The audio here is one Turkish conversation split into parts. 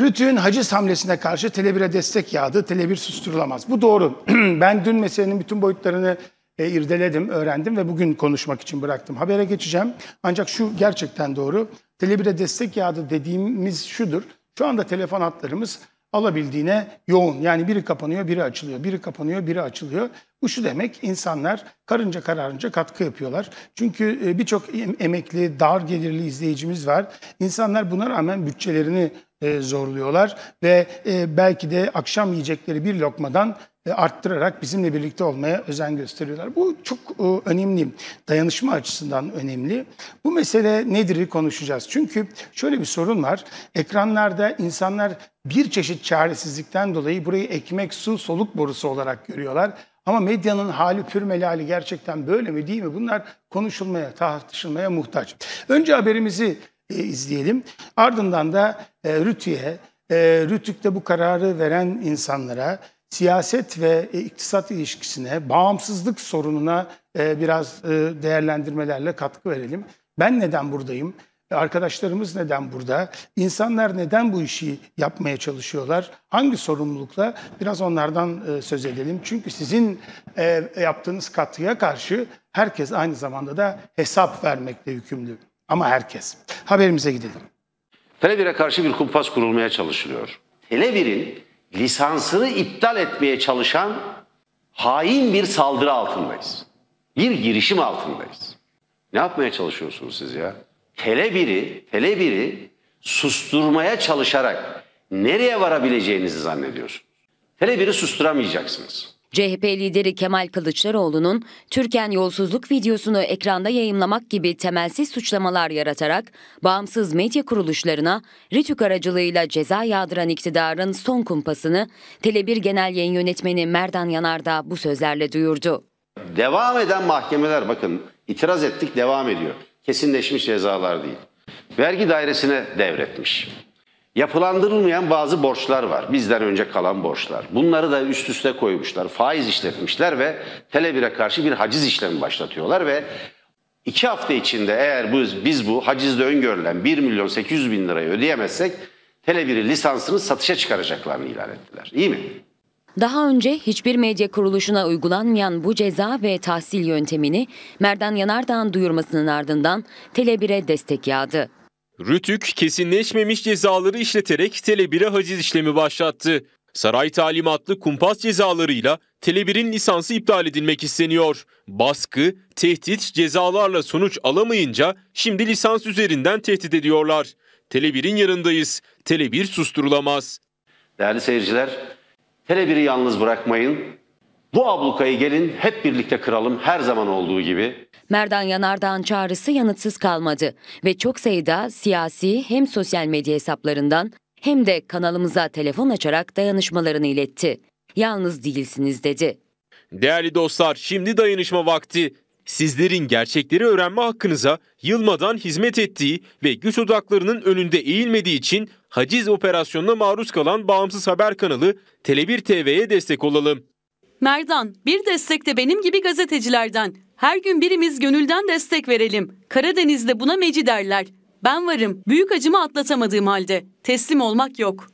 Rütü'nün haciz hamlesine karşı telebire destek yağdı. Telebir susturulamaz. Bu doğru. ben dün meselenin bütün boyutlarını e, irdeledim, öğrendim ve bugün konuşmak için bıraktım. Habere geçeceğim. Ancak şu gerçekten doğru. Telebire destek yağdı dediğimiz şudur. Şu anda telefon hatlarımız alabildiğine yoğun. Yani biri kapanıyor, biri açılıyor. Biri kapanıyor, biri açılıyor. Bu şu demek insanlar karınca kararınca katkı yapıyorlar. Çünkü e, birçok emekli, dar gelirli izleyicimiz var. İnsanlar buna rağmen bütçelerini e, zorluyorlar ve e, belki de akşam yiyecekleri bir lokmadan e, arttırarak bizimle birlikte olmaya özen gösteriyorlar. Bu çok önemli, dayanışma açısından önemli. Bu mesele nedir konuşacağız. Çünkü şöyle bir sorun var. Ekranlarda insanlar bir çeşit çaresizlikten dolayı burayı ekmek, su, soluk borusu olarak görüyorlar. Ama medyanın hali pür gerçekten böyle mi değil mi? Bunlar konuşulmaya, tartışılmaya muhtaç. Önce haberimizi e, izleyelim. Ardından da e, Rütü'ye, e, Rütük'te bu kararı veren insanlara, siyaset ve e, iktisat ilişkisine, bağımsızlık sorununa e, biraz e, değerlendirmelerle katkı verelim. Ben neden buradayım? Arkadaşlarımız neden burada? İnsanlar neden bu işi yapmaya çalışıyorlar? Hangi sorumlulukla? Biraz onlardan e, söz edelim. Çünkü sizin e, yaptığınız katkıya karşı herkes aynı zamanda da hesap vermekle yükümlü. Ama herkes. Haberimize gidelim. Televir'e karşı bir kumpas kurulmaya çalışılıyor. Televir'in lisansını iptal etmeye çalışan hain bir saldırı altındayız. Bir girişim altındayız. Ne yapmaya çalışıyorsunuz siz ya? Telebiri, telebiri susturmaya çalışarak nereye varabileceğinizi zannediyorsunuz. Telebiri susturamayacaksınız. CHP lideri Kemal Kılıçdaroğlu'nun Türken yolsuzluk videosunu ekranda yayımlamak gibi temelsiz suçlamalar yaratarak bağımsız medya kuruluşlarına RITÜK aracılığıyla ceza yağdıran iktidarın son kumpasını Tele1 Genel Yayın Yönetmeni Merdan Yanardağ bu sözlerle duyurdu. Devam eden mahkemeler bakın itiraz ettik devam ediyor. Kesinleşmiş cezalar değil. Vergi dairesine devretmiş. Yapılandırılmayan bazı borçlar var. Bizden önce kalan borçlar. Bunları da üst üste koymuşlar. Faiz işletmişler ve telebire karşı bir haciz işlemi başlatıyorlar ve iki hafta içinde eğer biz, biz bu hacizde öngörülen 1 milyon 800 bin lirayı ödeyemezsek tele lisansını satışa çıkaracaklarını ilan ettiler. İyi mi? Daha önce hiçbir medya kuruluşuna uygulanmayan bu ceza ve tahsil yöntemini Merdan Yanardağ'ın duyurmasının ardından telebire destek yağdı. Rütük kesinleşmemiş cezaları işleterek Tele1'e haciz işlemi başlattı. Saray talimatlı kumpas cezalarıyla Tele1'in lisansı iptal edilmek isteniyor. Baskı, tehdit cezalarla sonuç alamayınca şimdi lisans üzerinden tehdit ediyorlar. Tele1'in yanındayız. Tele1 susturulamaz. Değerli seyirciler, Tele1'i yalnız bırakmayın. Bu ablukayı gelin hep birlikte kıralım her zaman olduğu gibi. Merdan Yanardağ'ın çağrısı yanıtsız kalmadı ve çok sayıda siyasi hem sosyal medya hesaplarından hem de kanalımıza telefon açarak dayanışmalarını iletti. Yalnız değilsiniz dedi. Değerli dostlar şimdi dayanışma vakti. Sizlerin gerçekleri öğrenme hakkınıza yılmadan hizmet ettiği ve güç odaklarının önünde eğilmediği için haciz operasyonuna maruz kalan bağımsız haber kanalı Tele1 TV'ye destek olalım. Merdan, bir destek de benim gibi gazetecilerden. Her gün birimiz gönülden destek verelim. Karadeniz'de buna meci derler. Ben varım. Büyük acımı atlatamadığım halde. Teslim olmak yok.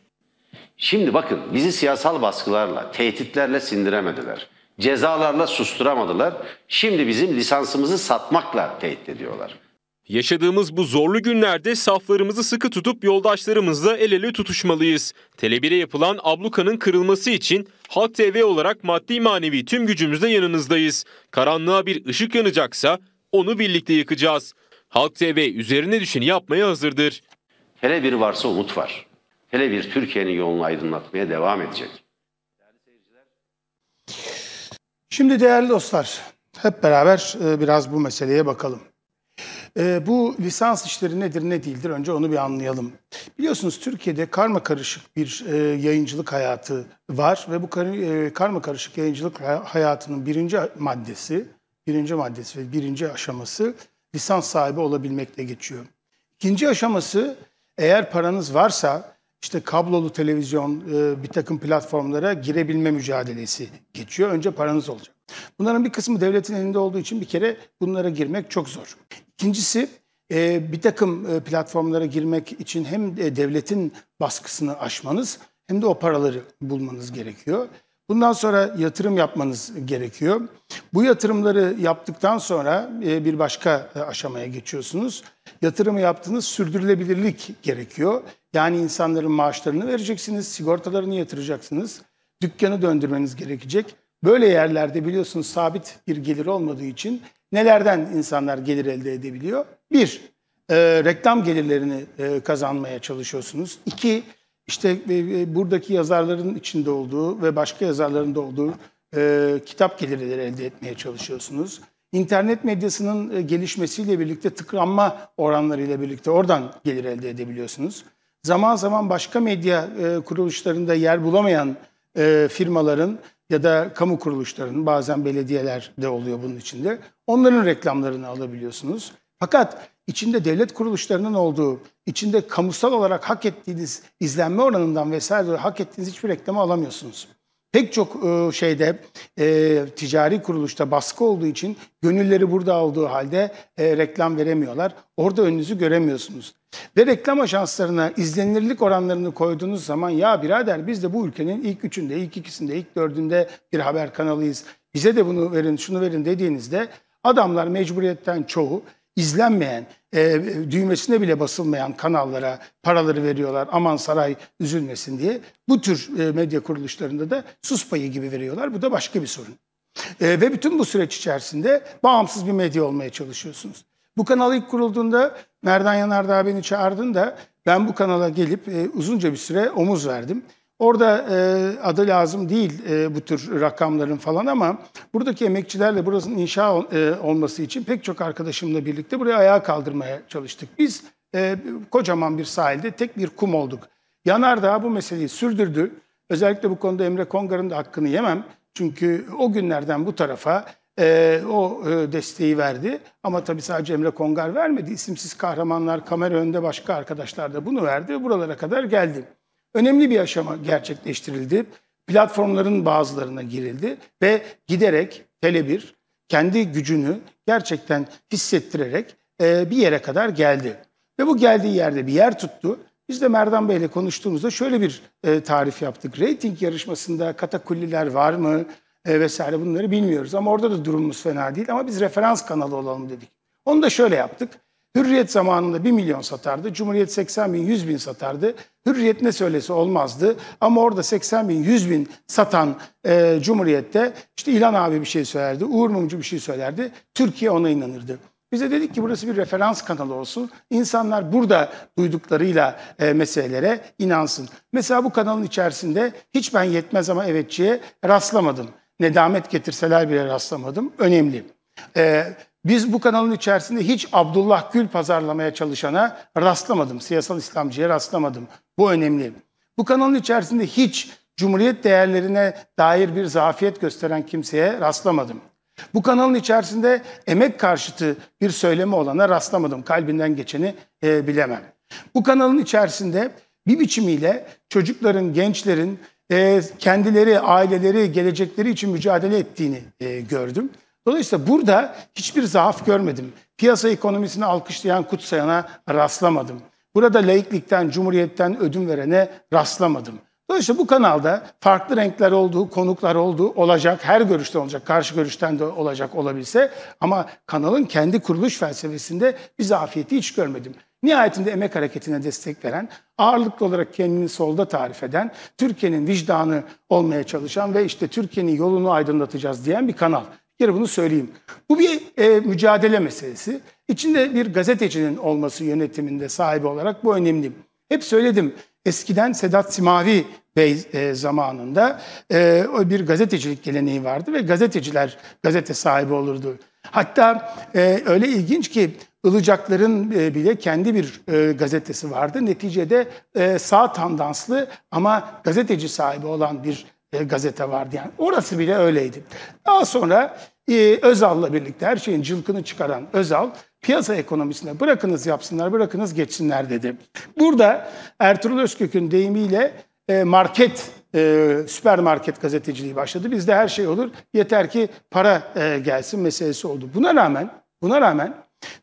Şimdi bakın bizi siyasal baskılarla, tehditlerle sindiremediler. Cezalarla susturamadılar. Şimdi bizim lisansımızı satmakla tehdit ediyorlar. Yaşadığımız bu zorlu günlerde saflarımızı sıkı tutup yoldaşlarımızla el ele tutuşmalıyız. Telebir'e yapılan ablukanın kırılması için Halk TV olarak maddi manevi tüm gücümüzle yanınızdayız. Karanlığa bir ışık yanacaksa onu birlikte yıkacağız. Halk TV üzerine düşeni yapmaya hazırdır. Tele1 varsa umut var. Tele1 Türkiye'nin yolunu aydınlatmaya devam edecek. Şimdi değerli dostlar, hep beraber e, biraz bu meseleye bakalım. E, bu lisans işleri nedir ne değildir önce onu bir anlayalım. Biliyorsunuz Türkiye'de karma karışık bir e, yayıncılık hayatı var ve bu kar, e, karma karışık yayıncılık hayatının birinci maddesi, birinci maddesi ve birinci aşaması lisans sahibi olabilmekle geçiyor. İkinci aşaması eğer paranız varsa işte kablolu televizyon e, bir takım platformlara girebilme mücadelesi geçiyor. Önce paranız olacak. Bunların bir kısmı devletin elinde olduğu için bir kere bunlara girmek çok zor. İkincisi e, bir takım e, platformlara girmek için hem e, devletin baskısını aşmanız hem de o paraları bulmanız gerekiyor. Bundan sonra yatırım yapmanız gerekiyor. Bu yatırımları yaptıktan sonra bir başka aşamaya geçiyorsunuz. Yatırımı yaptığınız sürdürülebilirlik gerekiyor. Yani insanların maaşlarını vereceksiniz, sigortalarını yatıracaksınız, dükkanı döndürmeniz gerekecek. Böyle yerlerde biliyorsunuz sabit bir gelir olmadığı için nelerden insanlar gelir elde edebiliyor? Bir, e, reklam gelirlerini e, kazanmaya çalışıyorsunuz. İki, işte e, e, buradaki yazarların içinde olduğu ve başka yazarların da olduğu e, kitap gelirleri elde etmeye çalışıyorsunuz. İnternet medyasının e, gelişmesiyle birlikte tıkranma oranlarıyla birlikte oradan gelir elde edebiliyorsunuz. Zaman zaman başka medya e, kuruluşlarında yer bulamayan e, firmaların ya da kamu kuruluşlarının bazen belediyeler de oluyor bunun içinde. Onların reklamlarını alabiliyorsunuz. Fakat içinde devlet kuruluşlarının olduğu, içinde kamusal olarak hak ettiğiniz izlenme oranından vesaire hak ettiğiniz hiçbir reklamı alamıyorsunuz pek çok e, şeyde e, ticari kuruluşta baskı olduğu için gönülleri burada aldığı halde e, reklam veremiyorlar. Orada önünüzü göremiyorsunuz. Ve reklam ajanslarına izlenirlik oranlarını koyduğunuz zaman ya birader biz de bu ülkenin ilk üçünde, ilk ikisinde, ilk dördünde bir haber kanalıyız. Bize de bunu verin, şunu verin dediğinizde adamlar mecburiyetten çoğu izlenmeyen, e, düğmesine bile basılmayan kanallara paraları veriyorlar. Aman saray üzülmesin diye. Bu tür e, medya kuruluşlarında da sus payı gibi veriyorlar. Bu da başka bir sorun. E, ve bütün bu süreç içerisinde bağımsız bir medya olmaya çalışıyorsunuz. Bu kanal ilk kurulduğunda Merdan Yanardağ beni çağırdın da ben bu kanala gelip e, uzunca bir süre omuz verdim. Orada e, adı lazım değil e, bu tür rakamların falan ama buradaki emekçilerle burasının inşa ol, e, olması için pek çok arkadaşımla birlikte buraya ayağa kaldırmaya çalıştık. Biz e, kocaman bir sahilde tek bir kum olduk. Yanardağ bu meseleyi sürdürdü. Özellikle bu konuda Emre Kongar'ın da hakkını yemem. Çünkü o günlerden bu tarafa e, o e, desteği verdi. Ama tabii sadece Emre Kongar vermedi. İsimsiz kahramanlar, kamera önünde başka arkadaşlar da bunu verdi. Buralara kadar geldim önemli bir aşama gerçekleştirildi. Platformların bazılarına girildi ve giderek Tele1 kendi gücünü gerçekten hissettirerek e, bir yere kadar geldi. Ve bu geldiği yerde bir yer tuttu. Biz de Merdan Bey'le konuştuğumuzda şöyle bir e, tarif yaptık. Rating yarışmasında katakulliler var mı e, vesaire bunları bilmiyoruz. Ama orada da durumumuz fena değil ama biz referans kanalı olalım dedik. Onu da şöyle yaptık. Hürriyet zamanında 1 milyon satardı. Cumhuriyet 80 bin, 100 bin satardı. Hürriyet ne söylese olmazdı. Ama orada 80 bin, 100 bin satan e, Cumhuriyet'te işte İlan abi bir şey söylerdi, Uğur Mumcu bir şey söylerdi. Türkiye ona inanırdı. Bize dedik ki burası bir referans kanalı olsun. İnsanlar burada duyduklarıyla e, meselelere inansın. Mesela bu kanalın içerisinde hiç ben yetmez ama evetçiye rastlamadım. Nedamet getirseler bile rastlamadım. Önemli. Evet. Biz bu kanalın içerisinde hiç Abdullah Gül pazarlamaya çalışana rastlamadım. Siyasal İslamcıya rastlamadım. Bu önemli. Bu kanalın içerisinde hiç Cumhuriyet değerlerine dair bir zafiyet gösteren kimseye rastlamadım. Bu kanalın içerisinde emek karşıtı bir söyleme olana rastlamadım. Kalbinden geçeni e, bilemem. Bu kanalın içerisinde bir biçimiyle çocukların, gençlerin e, kendileri, aileleri, gelecekleri için mücadele ettiğini e, gördüm. Dolayısıyla burada hiçbir zaaf görmedim. Piyasa ekonomisini alkışlayan, kutsayana rastlamadım. Burada laiklikten, cumhuriyetten ödün verene rastlamadım. Dolayısıyla bu kanalda farklı renkler olduğu, konuklar olduğu olacak, her görüşte olacak, karşı görüşten de olacak olabilse ama kanalın kendi kuruluş felsefesinde bir zafiyeti hiç görmedim. Nihayetinde emek hareketine destek veren, ağırlıklı olarak kendini solda tarif eden, Türkiye'nin vicdanı olmaya çalışan ve işte Türkiye'nin yolunu aydınlatacağız diyen bir kanal. Geri bunu söyleyeyim. Bu bir e, mücadele meselesi. İçinde bir gazetecinin olması yönetiminde sahibi olarak bu önemli. Hep söyledim. Eskiden Sedat Simavi Bey e, zamanında e, bir gazetecilik geleneği vardı ve gazeteciler gazete sahibi olurdu. Hatta e, öyle ilginç ki Ilıcakların e, bile kendi bir e, gazetesi vardı. Neticede e, sağ tandanslı ama gazeteci sahibi olan bir e, gazete vardı. Yani orası bile öyleydi. Daha sonra ee, Özal'la birlikte her şeyin cılkını çıkaran Özal piyasa ekonomisine bırakınız yapsınlar, bırakınız geçsinler dedi. Burada Ertuğrul Özkök'ün deyimiyle e, market e, süpermarket gazeteciliği başladı. Bizde her şey olur. Yeter ki para e, gelsin meselesi oldu. Buna rağmen buna rağmen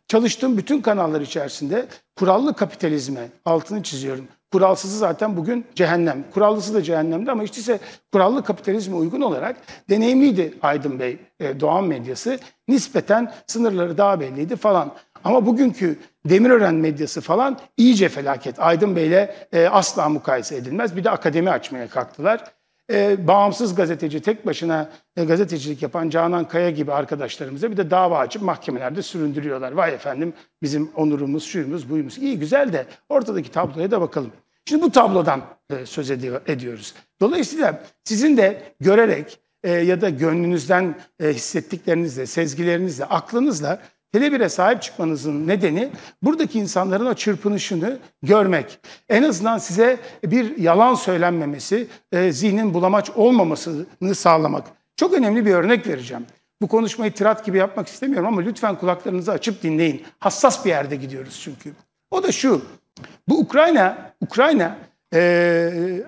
çalıştığım bütün kanallar içerisinde kurallı kapitalizme altını çiziyorum. Kuralsızı zaten bugün cehennem. Kurallısı da cehennemdi ama işte ise kurallı kapitalizme uygun olarak deneyimliydi Aydın Bey e, Doğan medyası. Nispeten sınırları daha belliydi falan. Ama bugünkü Demirören medyası falan iyice felaket. Aydın Bey'le e, asla mukayese edilmez. Bir de akademi açmaya kalktılar e, bağımsız gazeteci, tek başına e, gazetecilik yapan Canan Kaya gibi arkadaşlarımıza bir de dava açıp mahkemelerde süründürüyorlar. Vay efendim bizim onurumuz, şuyumuz, buyumuz. İyi güzel de ortadaki tabloya da bakalım. Şimdi bu tablodan e, söz ediyoruz. Dolayısıyla sizin de görerek e, ya da gönlünüzden e, hissettiklerinizle, sezgilerinizle, aklınızla Telebir'e sahip çıkmanızın nedeni buradaki insanların o çırpınışını görmek. En azından size bir yalan söylenmemesi, e, zihnin bulamaç olmamasını sağlamak. Çok önemli bir örnek vereceğim. Bu konuşmayı tirat gibi yapmak istemiyorum ama lütfen kulaklarınızı açıp dinleyin. Hassas bir yerde gidiyoruz çünkü. O da şu, bu Ukrayna, Ukrayna e,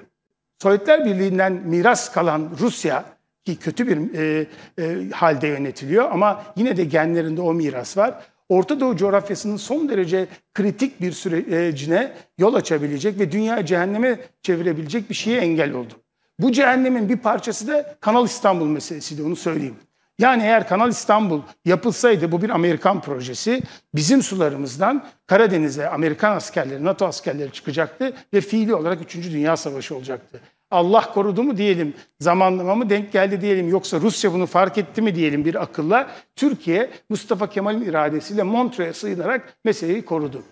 Sovyetler Birliği'nden miras kalan Rusya ki kötü bir e, e, halde yönetiliyor ama yine de genlerinde o miras var. Orta Doğu coğrafyasının son derece kritik bir sürecine yol açabilecek ve dünya cehenneme çevirebilecek bir şeye engel oldu. Bu cehennemin bir parçası da Kanal İstanbul meselesiydi onu söyleyeyim. Yani eğer Kanal İstanbul yapılsaydı bu bir Amerikan projesi bizim sularımızdan Karadeniz'e Amerikan askerleri, NATO askerleri çıkacaktı ve fiili olarak 3. Dünya Savaşı olacaktı. Allah korudu mu diyelim, zamanlama mı denk geldi diyelim, yoksa Rusya bunu fark etti mi diyelim bir akılla, Türkiye Mustafa Kemal'in iradesiyle Montreux'e sığınarak meseleyi korudu.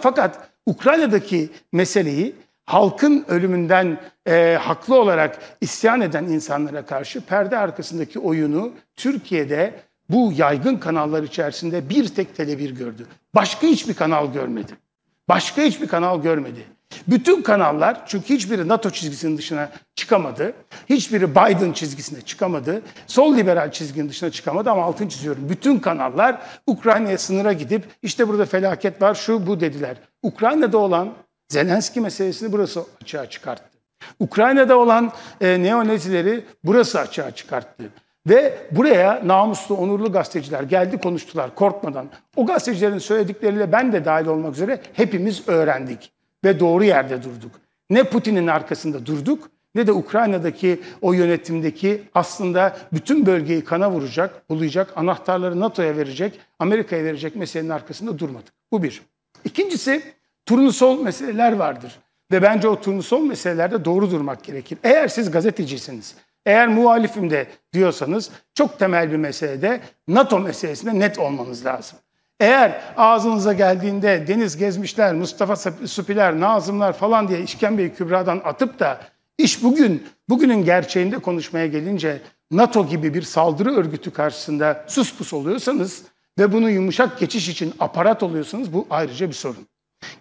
Fakat Ukrayna'daki meseleyi halkın ölümünden e, haklı olarak isyan eden insanlara karşı perde arkasındaki oyunu Türkiye'de bu yaygın kanallar içerisinde bir tek telebir gördü. Başka hiçbir kanal görmedi. Başka hiçbir kanal görmedi. Bütün kanallar çünkü hiçbiri NATO çizgisinin dışına çıkamadı. Hiçbiri Biden çizgisine çıkamadı. Sol liberal çizginin dışına çıkamadı ama altın çiziyorum. Bütün kanallar Ukrayna'ya sınıra gidip işte burada felaket var şu bu dediler. Ukrayna'da olan Zelenski meselesini burası açığa çıkarttı. Ukrayna'da olan e, neonazileri burası açığa çıkarttı. Ve buraya namuslu, onurlu gazeteciler geldi konuştular korkmadan. O gazetecilerin söyledikleriyle ben de dahil olmak üzere hepimiz öğrendik ve doğru yerde durduk. Ne Putin'in arkasında durduk ne de Ukrayna'daki o yönetimdeki aslında bütün bölgeyi kana vuracak, bulayacak, anahtarları NATO'ya verecek, Amerika'ya verecek meselenin arkasında durmadık. Bu bir. İkincisi turnusol meseleler vardır. Ve bence o turnusol meselelerde doğru durmak gerekir. Eğer siz gazetecisiniz, eğer muhalifim de diyorsanız çok temel bir meselede NATO meselesinde net olmanız lazım. Eğer ağzınıza geldiğinde Deniz Gezmişler, Mustafa Süpiler, Nazımlar falan diye işkembeyi kübradan atıp da iş bugün, bugünün gerçeğinde konuşmaya gelince NATO gibi bir saldırı örgütü karşısında sus pus oluyorsanız ve bunu yumuşak geçiş için aparat oluyorsanız bu ayrıca bir sorun.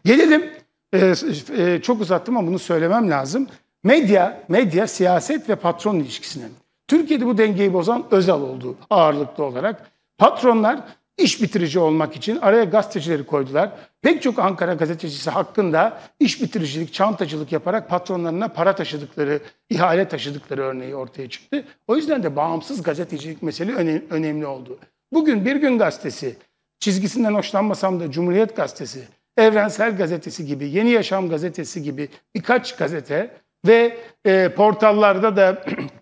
Gelelim, e, e, çok uzattım ama bunu söylemem lazım. Medya, medya siyaset ve patron ilişkisine. Türkiye'de bu dengeyi bozan özel oldu ağırlıklı olarak. Patronlar iş bitirici olmak için araya gazetecileri koydular. Pek çok Ankara gazetecisi hakkında iş bitiricilik, çantacılık yaparak patronlarına para taşıdıkları, ihale taşıdıkları örneği ortaya çıktı. O yüzden de bağımsız gazetecilik mesele önemli oldu. Bugün Bir Gün Gazetesi, çizgisinden hoşlanmasam da Cumhuriyet Gazetesi, Evrensel Gazetesi gibi, Yeni Yaşam Gazetesi gibi birkaç gazete ve e, portallarda da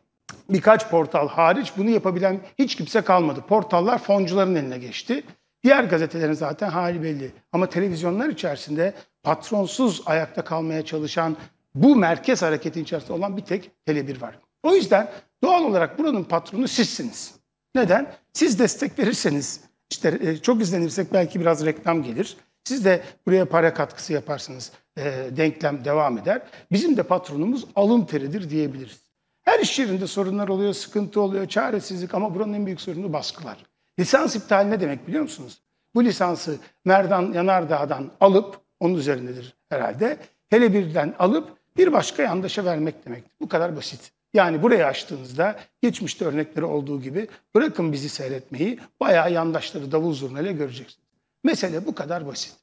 birkaç portal hariç bunu yapabilen hiç kimse kalmadı. Portallar foncuların eline geçti. Diğer gazetelerin zaten hali belli. Ama televizyonlar içerisinde patronsuz ayakta kalmaya çalışan bu merkez hareketin içerisinde olan bir tek Tele1 var. O yüzden doğal olarak buranın patronu sizsiniz. Neden? Siz destek verirseniz, işte e, çok izlenirsek belki biraz reklam gelir. Siz de buraya para katkısı yaparsınız. E, denklem devam eder. Bizim de patronumuz alın teridir diyebiliriz. Her iş yerinde sorunlar oluyor, sıkıntı oluyor, çaresizlik ama buranın en büyük sorunu baskılar. Lisans iptali ne demek biliyor musunuz? Bu lisansı Merdan Yanardağ'dan alıp, onun üzerindedir herhalde, hele birden alıp bir başka yandaşa vermek demek. Bu kadar basit. Yani buraya açtığınızda geçmişte örnekleri olduğu gibi bırakın bizi seyretmeyi bayağı yandaşları davul zurnayla göreceksiniz. Mesele bu kadar basit.